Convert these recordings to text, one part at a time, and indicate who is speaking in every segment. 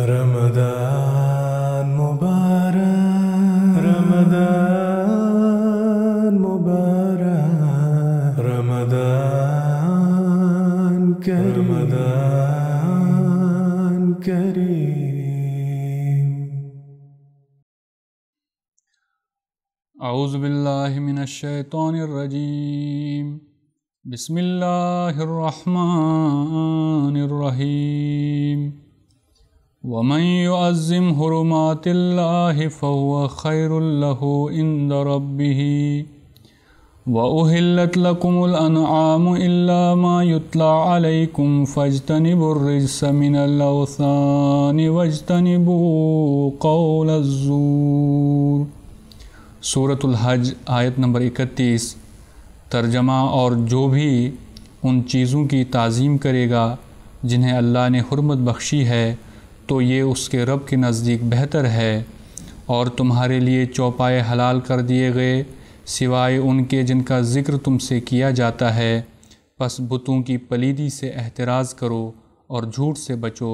Speaker 1: رمضان مبارك رمضان مبارك رمضان كريم رمضان كريم أعوذ بالله من الشيطان الرجيم بسم الله الرحمن الرحيم वमन युअज़्ज़िम हुरुमातिल्लाहि फ़हुव खैरुल लहु इंद रब्बिह वउहिल्लत लकुमुल अनआम इल्ला मा युतला अलैकुम फजतनिबुर रिज्स मिनल औसानि वजतनिबू कौलज़्ज़ूर सूरतुल हज आयत नंबर 31 तर्जमा और जो भी उन चीज़ों की ताज़ीम करेगा जिन्हें अल्लाह ने हरमत बख्शी है तो ये उसके रब के नज़दीक बेहतर है और तुम्हारे लिए चौपाए हलाल कर दिए गए सिवाय उनके जिनका ज़िक्र तुमसे किया जाता है बस बुतों की पलीदी से एहतराज़ करो और झूठ से बचो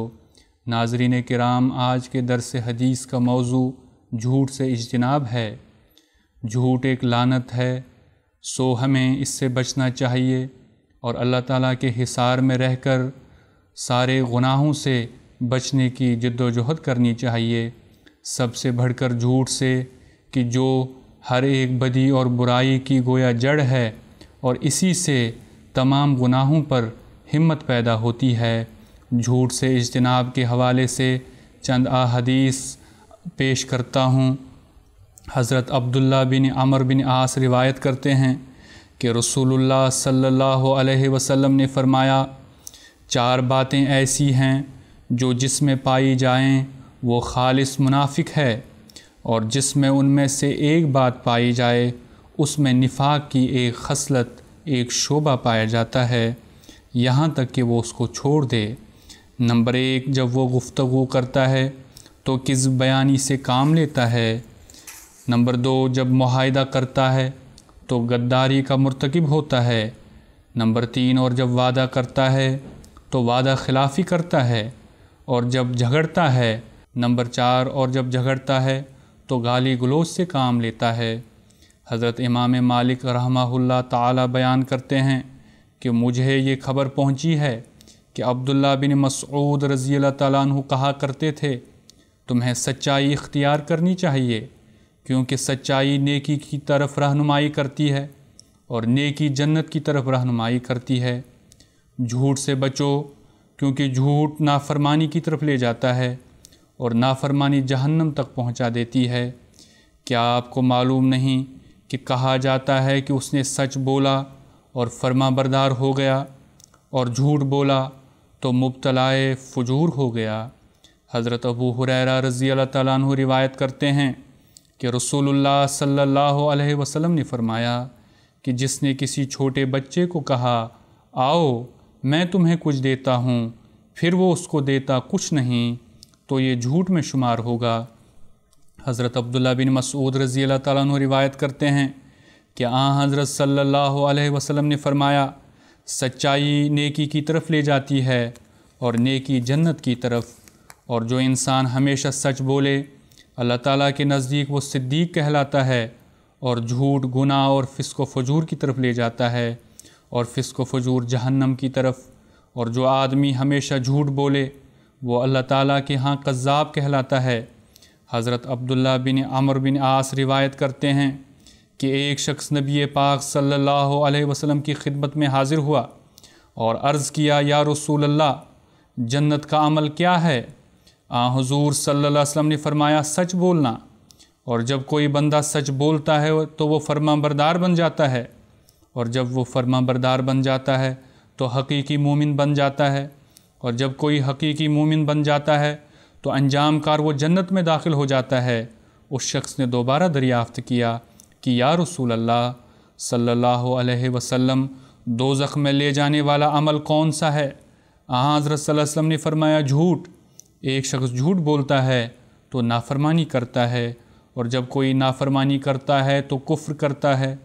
Speaker 1: नाजरीन कराम आज के दरस हदीस का मौजू झूठ से इजतनाब है झूठ एक लानत है सो हमें इससे बचना चाहिए और अल्लाह ताला के हिसार में रहकर सारे गुनाहों से बचने की जद्दोजहद करनी चाहिए सबसे बढ़कर झूठ से कि जो हर एक बदी और बुराई की गोया जड़ है और इसी से तमाम गुनाहों पर हिम्मत पैदा होती है झूठ से इजतनाब के हवाले से चंद अहदीस पेश करता हूँ हज़रत अब्दुल्ला बिन अमर बिन आस रिवायत करते हैं कि रसूलुल्लाह सल्लल्लाहु अलैहि वसल्लम ने फ़रमाया चार बातें ऐसी हैं जो जिसमें पाई जाएं वो खालिस मुनाफिक है और जिसमें उनमें से एक बात पाई जाए उसमें निफाक की एक खसलत एक शोबा पाया जाता है यहाँ तक कि वो उसको छोड़ दे नंबर एक जब वो गुफ्तु करता है तो किस बयानी से काम लेता है नंबर दो जब माहिदा करता है तो गद्दारी का मरतकब होता है नंबर तीन और जब वादा करता है तो वादा खिलाफी करता है और जब झगड़ता है नंबर चार और जब झगड़ता है तो गाली गलोच से काम लेता है हज़रत इमाम मालिक रहमाहुल्ला ताला बयान करते हैं कि मुझे ये खबर पहुंची है कि अब्दुल्ला बिन मसऊद रज़ी तु कहा करते थे तुम्हें सच्चाई इख्तियार करनी चाहिए क्योंकि सच्चाई नेकी की तरफ रहनुमाई करती है और नेकी जन्नत की तरफ रहनुमाई करती है झूठ से बचो क्योंकि झूठ नाफरमानी की तरफ ले जाता है और नाफरमानी जहन्नम तक पहुंचा देती है क्या आपको मालूम नहीं कि कहा जाता है कि उसने सच बोला और फरमा बरदार हो गया और झूठ बोला तो मुबतलाए फजूर हो गया हज़रत अबू हुरैरा रज़ी अल्लाह रिवायत करते हैं कि रसूलुल्लाह सल्लल्लाहु अलैहि वसल्लम ने फ़रमाया कि जिसने किसी छोटे बच्चे को कहा आओ मैं तुम्हें कुछ देता हूँ फिर वो उसको देता कुछ नहीं तो ये झूठ में शुमार होगा हज़रत अब्दुल्ला बिन मसूद रज़ी अल्लाह ताली रिवायत करते हैं कि आ हज़रत सल्लल्लाहु अलैहि वसल्लम ने फ़रमाया सच्चाई नेकी की तरफ ले जाती है और नेकी जन्नत की तरफ और जो इंसान हमेशा सच बोले अल्लाह ताला के नज़दीक वो सिद्दीक कहलाता है और झूठ गुनाह और फिसको फजूर की तरफ ले जाता है और फ़िस्क फजूर जहन्नम की तरफ और जो आदमी हमेशा झूठ बोले वो अल्लाह ताला के हाँ कज़ाब कहलाता है हज़रत अब्दुल्ला बिन अमर बिन आस रिवायत करते हैं कि एक शख्स नबी पाक सल्लल्लाहु अलैहि वसल्लम की खिदमत में हाज़िर हुआ और अर्ज़ किया या रसूल अल्लाह जन्नत का अमल क्या है आ हजूर सल्ला वसम ने फ़रमाया सच बोलना और जब कोई बंदा सच बोलता है तो वो फर्मा बरदार बन जाता है और जब वो फर्मा बरदार बन जाता है तो हकीकी मोमिन बन जाता है और जब कोई हकीकी मोमिन बन जाता है तो अंजाम कार वो जन्नत में दाखिल हो जाता है उस शख्स ने दोबारा दरियाफ़त किया कि या रसूल अल्लाह सल्लल्लाहु अलैहि वसल्लम दो जख्म में ले जाने वाला अमल कौन सा है आहाँ हज़रत वसम ने फरमाया झूठ एक शख्स झूठ बोलता है तो नाफरमानी करता है और जब कोई नाफरमानी करता है तो कुफ्र करता है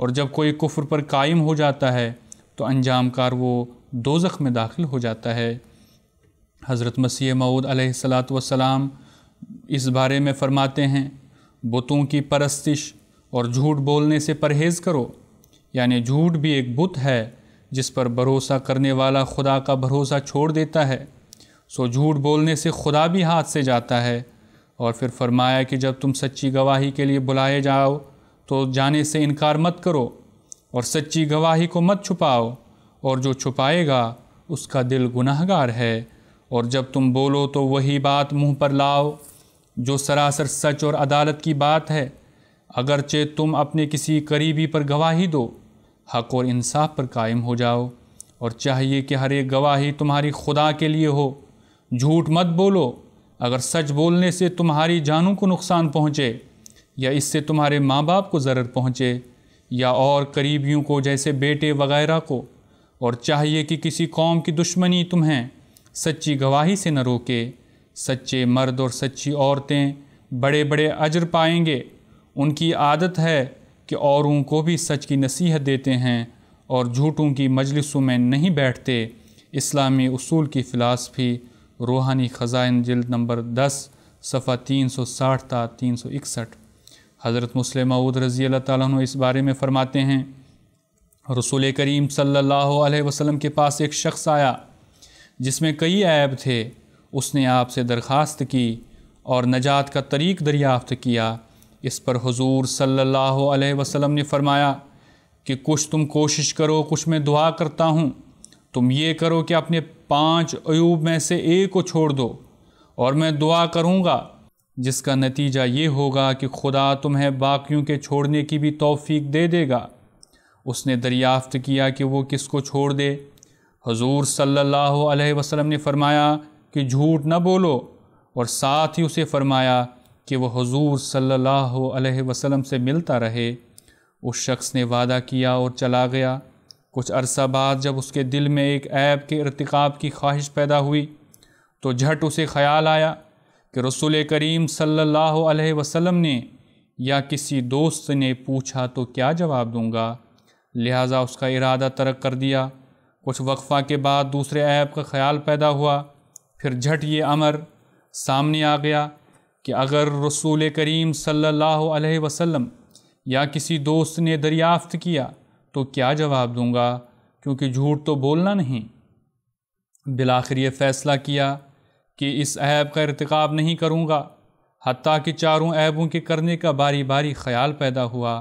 Speaker 1: और जब कोई कुफ्र पर कायम हो जाता है तो अंजाम कार वो जख्म में दाखिल हो जाता है हज़रत मसीह मऊद सलाम इस बारे में फ़रमाते हैं बुतों की परस्तिश और झूठ बोलने से परहेज़ करो यानी झूठ भी एक बुत है जिस पर भरोसा करने वाला खुदा का भरोसा छोड़ देता है सो झूठ बोलने से खुदा भी हाथ से जाता है और फिर फरमाया कि जब तुम सच्ची गवाही के लिए बुलाए जाओ तो जाने से इनकार मत करो और सच्ची गवाही को मत छुपाओ और जो छुपाएगा उसका दिल गुनाहगार है और जब तुम बोलो तो वही बात मुंह पर लाओ जो सरासर सच और अदालत की बात है अगरचे तुम अपने किसी करीबी पर गवाही दो हक और इंसाफ पर कायम हो जाओ और चाहिए कि हर एक गवाही तुम्हारी खुदा के लिए हो झूठ मत बोलो अगर सच बोलने से तुम्हारी जानों को नुकसान पहुँचे या इससे तुम्हारे माँ बाप को ज़रूर पहुँचे या और करीबियों को जैसे बेटे वगैरह को और चाहिए कि किसी कौम की दुश्मनी तुम्हें सच्ची गवाही से न रोके सच्चे मर्द और सच्ची औरतें बड़े बड़े अजर पाएंगे उनकी आदत है कि औरों को भी सच की नसीहत देते हैं और झूठों की मजलिसों में नहीं बैठते इस्लामी असूल की फ़िलासफ़ी रूहानी ख़जान जल्द नंबर दस सफ़ा तीन सौ साठ तीन सौ इकसठ हज़रत मुस्लिम मऊद रज़ी अल्लाह इस बारे में फ़रमाते हैं रसूल करीम सल्ला अलैहि के पास एक शख्स आया जिसमें कई ऐब थे उसने आपसे दरख्वास्त की और नजात का तरीक दरियाफ़्त किया इस पर हज़ूर सल्ला वसलम ने फ़रमाया कि कुछ तुम कोशिश करो कुछ मैं दुआ करता हूँ तुम ये करो कि अपने पाँच अयूब में से एक को छोड़ दो और मैं दुआ करूँगा जिसका नतीजा ये होगा कि खुदा तुम्हें बाकियों के छोड़ने की भी तौफीक दे देगा उसने दरियाफ्त किया कि वो किसको छोड़ दे हजूर सल्लल्लाहु अलैहि वसल्लम ने फ़रमाया कि झूठ न बोलो और साथ ही उसे फ़रमाया कि वह हजूर सल्लल्लाहु अलैहि वसल्लम से मिलता रहे उस शख्स ने वादा किया और चला गया कुछ अरसा बाद जब उसके दिल में एक ऐब के irतकाब की ख्वाहिश पैदा हुई तो झट उसे ख्याल आया कि रसूल करीम सल्लल्लाहु अलैहि वसल्लम ने या किसी दोस्त ने पूछा तो क्या जवाब दूंगा लिहाजा उसका इरादा तरक कर दिया कुछ वक्फ़ा के बाद दूसरे ऐप का ख्याल पैदा हुआ फिर झट ये अमर सामने आ गया कि अगर रसूल करीम सल्लल्लाहु अलैहि वसल्लम या किसी दोस्त ने दरियाफ्त किया तो क्या जवाब दूंगा क्योंकि झूठ तो बोलना नहीं बिलाखिर ये फ़ैसला किया कि इस ऐब का इरतकब नहीं करूँगा हती कि चारों ऐबों के करने का बारी बारी ख्याल पैदा हुआ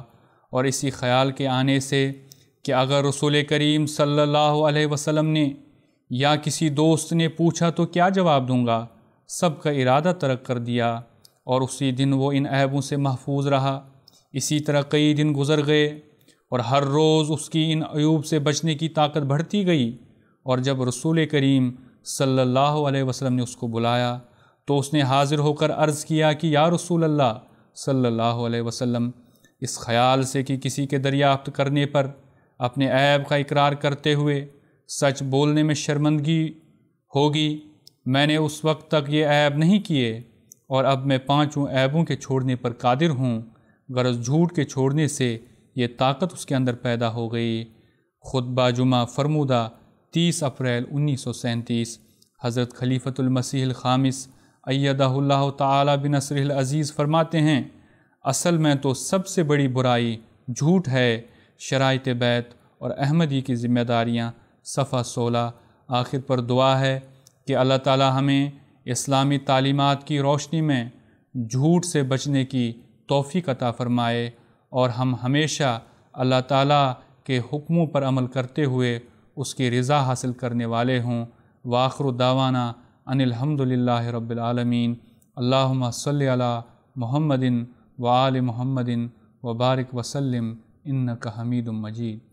Speaker 1: और इसी ख्याल के आने से कि अगर रसूल करीम सल्लल्लाहु अलैहि वसल्लम ने या किसी दोस्त ने पूछा तो क्या जवाब दूँगा सब का इरादा तरक कर दिया और उसी दिन वो इन ऐबों से महफूज रहा इसी तरह कई दिन गुजर गए और हर रोज़ उसकी इन अयूब से बचने की ताकत बढ़ती गई और जब रसूल करीम सल्लल्लाहु अलैहि वसल्लम ने उसको बुलाया तो उसने हाज़िर होकर अर्ज़ किया कि या रसूल अल्लाह सल्लल्लाहु अलैहि वसल्लम इस ख्याल से कि किसी के दरियाफ्त करने पर अपने ऐब का इकरार करते हुए सच बोलने में शर्मंदगी होगी मैंने उस वक्त तक ये ऐब नहीं किए और अब मैं पांचों ऐबों के छोड़ने पर कादिर हूँ गरज झूठ के छोड़ने से ये ताकत उसके अंदर पैदा हो गई खुतबा जुमा फरमूदा तीस अप्रैल उन्नीस सौ सैंतीस हज़रत खलीफ़तुलमसीह ख़ामिस अयदाहुल्ला ताला बिन असर अज़ीज़ फरमाते हैं असल में तो सबसे बड़ी बुराई झूठ है शरात बैत और अहमदी की ज़िम्मेदारियाँ सफ़ा सोलह आखिर पर दुआ है कि अल्लाह ताला हमें इस्लामी तालीमत की रोशनी में झूठ से बचने की तोफ़ी अता फ़रमाए और हम हमेशा अल्लाह ताला के हुक्मों पर अमल करते हुए उसकी रज़ा हासिल करने वाले हों वाखर दावाना अनिलहमदिल्ला रबालमीन अल्लाम सल मोहम्मदिन वाल मोहम्मदिन वबारक वसलम इन्न का हमीदुम मजीद